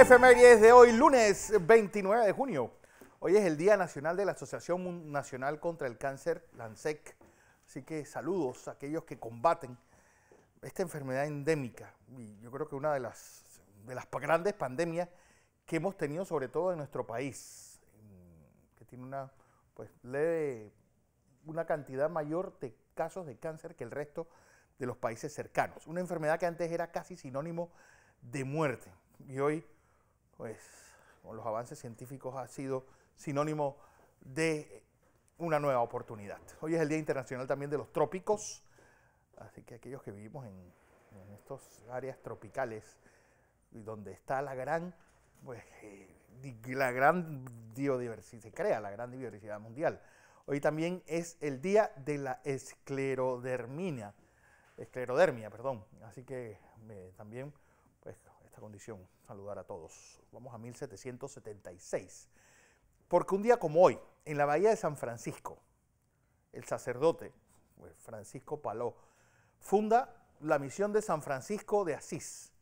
es de hoy, lunes 29 de junio. Hoy es el Día Nacional de la Asociación Nacional contra el Cáncer, LANSEC. Así que saludos a aquellos que combaten esta enfermedad endémica. yo creo que una de las, de las grandes pandemias que hemos tenido, sobre todo en nuestro país, mm, que tiene una, pues, leve, una cantidad mayor de casos de cáncer que el resto de los países cercanos. Una enfermedad que antes era casi sinónimo de muerte. Y hoy pues con los avances científicos ha sido sinónimo de una nueva oportunidad. Hoy es el Día Internacional también de los Trópicos, así que aquellos que vivimos en, estas áreas tropicales, y donde está la gran, pues, eh, la gran biodiversidad, se crea la gran biodiversidad mundial. Hoy también es el día de la esclerodermia, esclerodermia, perdón. Así que eh, también, pues, condición. Saludar a todos. Vamos a 1776. Porque un día como hoy, en la bahía de San Francisco, el sacerdote pues, Francisco Paló funda la misión de San Francisco de Asís.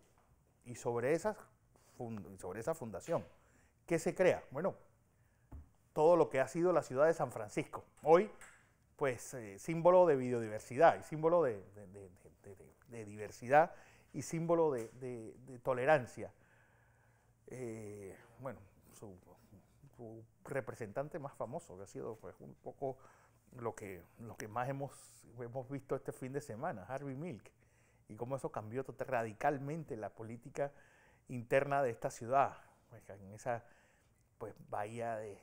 Y sobre, sobre esa fundación, ¿qué se crea? Bueno, todo lo que ha sido la ciudad de San Francisco. Hoy, pues, eh, símbolo de biodiversidad y símbolo de diversidad y símbolo de, tolerancia. Eh, bueno, su, representante más famoso, que ha sido pues, un poco lo que, lo que más hemos, hemos visto este fin de semana, Harvey Milk, y cómo eso cambió radicalmente la política interna de esta ciudad, pues, en esa pues, bahía de,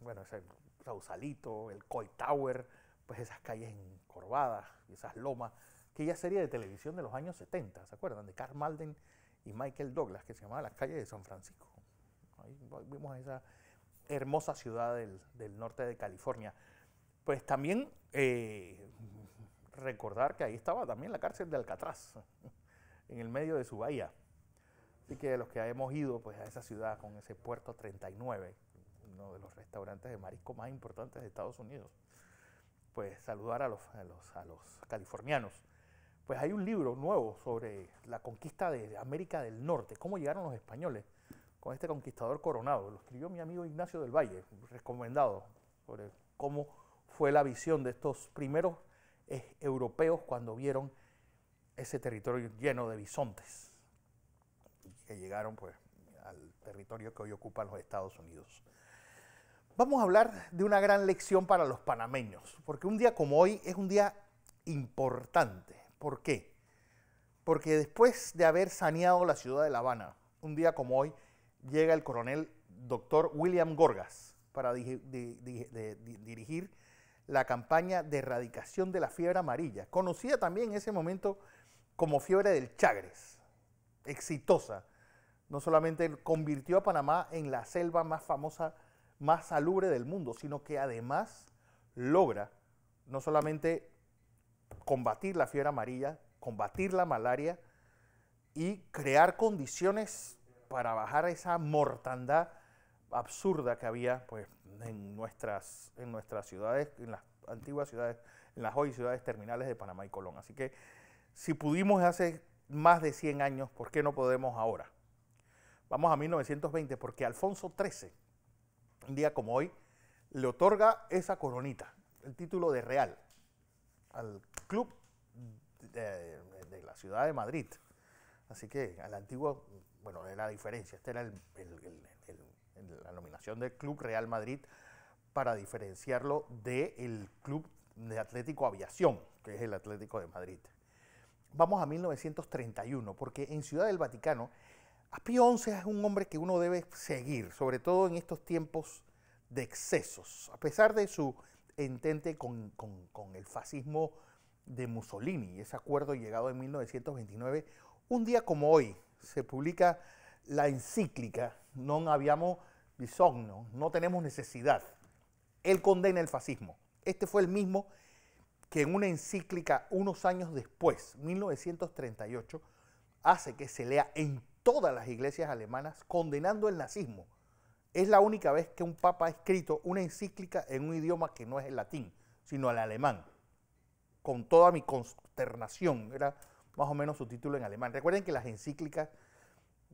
bueno, ese Sausalito, el Coy Tower, pues esas calles encorvadas, esas lomas, aquella serie de televisión de los años 70, ¿se acuerdan? De Carl Malden y Michael Douglas, que se llamaba Las calles de San Francisco. Ahí vimos esa hermosa ciudad del, norte de California. Pues también eh, recordar que ahí estaba también la cárcel de Alcatraz, en el medio de su bahía. Así que los que hemos ido pues, a esa ciudad con ese puerto 39, uno de los restaurantes de marisco más importantes de Estados Unidos, pues saludar a los californianos. Pues hay un libro nuevo sobre la conquista de América del Norte, cómo llegaron los españoles con este conquistador coronado. Lo escribió mi amigo Ignacio del Valle, recomendado, sobre cómo fue la visión de estos primeros eh, europeos cuando vieron ese territorio lleno de bisontes, que llegaron pues al territorio que hoy ocupan los Estados Unidos. Vamos a hablar de una gran lección para los panameños, porque un día como hoy es un día importante. ¿Por qué? Porque después de haber saneado la ciudad de La Habana, un día como hoy, llega el coronel doctor William Gorgas para dirigir la campaña de erradicación de la fiebre amarilla, conocida también en ese momento como fiebre del Chagres, exitosa. No solamente convirtió a Panamá en la selva más famosa, más salubre del mundo, sino que además logra no solamente combatir la fiebre amarilla, combatir la malaria y crear condiciones para bajar esa mortandad absurda que había pues, en, nuestras, en nuestras ciudades, en las antiguas ciudades, en las hoy ciudades terminales de Panamá y Colón. Así que si pudimos hace más de 100 años, ¿por qué no podemos ahora? Vamos a 1920, porque Alfonso XIII, un día como hoy, le otorga esa coronita, el título de real al club de, la ciudad de Madrid. Así que al antiguo, bueno, era la diferencia. Esta era la nominación del Club Real Madrid para diferenciarlo del Club de Atlético Aviación, que es el Atlético de Madrid. Vamos a 1931, porque en Ciudad del Vaticano, Pío XI es un hombre que uno debe seguir, sobre todo en estos tiempos de excesos. A pesar de su entente con, el fascismo de Mussolini. Ese acuerdo llegado en 1929, un día como hoy, se publica la encíclica Non habíamos bisogno, no tenemos necesidad. Él condena el fascismo. Este fue el mismo que en una encíclica unos años después, 1938, hace que se lea en todas las iglesias alemanas condenando el nazismo. Es la única vez que un papa ha escrito una encíclica en un idioma que no es el latín, sino el alemán. Con toda mi consternación, era más o menos su título en alemán. Recuerden que las encíclicas,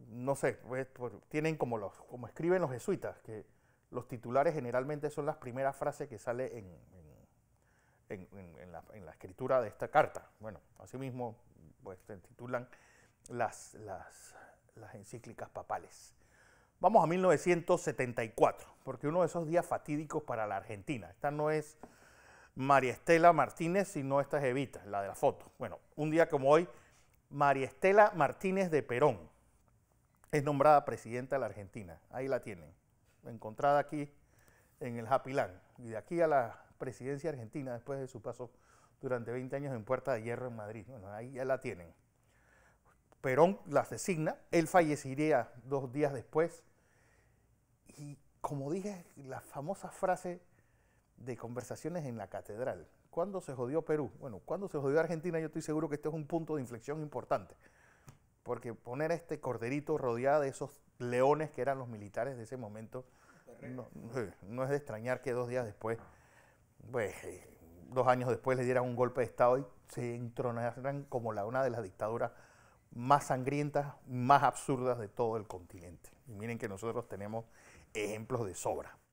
no sé, pues, pues, tienen como, los, como escriben los jesuitas, que los titulares generalmente son las primeras frases que sale en, la, escritura de esta carta. Bueno, asimismo, pues se titulan las, las encíclicas papales. Vamos a 1974, porque uno de esos días fatídicos para la Argentina. Esta no es María Estela Martínez, sino esta es Evita, la de la foto. Bueno, un día como hoy, María Estela Martínez de Perón es nombrada presidenta de la Argentina. Ahí la tienen, encontrada aquí en el Happy Land. Y de aquí a la presidencia argentina, después de su paso durante 20 años en Puerta de Hierro en Madrid. Bueno, ahí ya la tienen. Perón las designa, él fallecería dos días después. Y como dije, la famosa frase de conversaciones en la catedral, ¿cuándo se jodió Perú? Bueno, ¿cuándo se jodió Argentina? Yo estoy seguro que este es un punto de inflexión importante, porque poner a este corderito rodeado de esos leones que eran los militares de ese momento, no, eh, es de extrañar que dos días después, pues, eh, dos años después le dieran un golpe de Estado y se entronaran como la, una de las dictaduras más sangrientas, más absurdas de todo el continente. Y miren que nosotros tenemos ejemplos de sobra.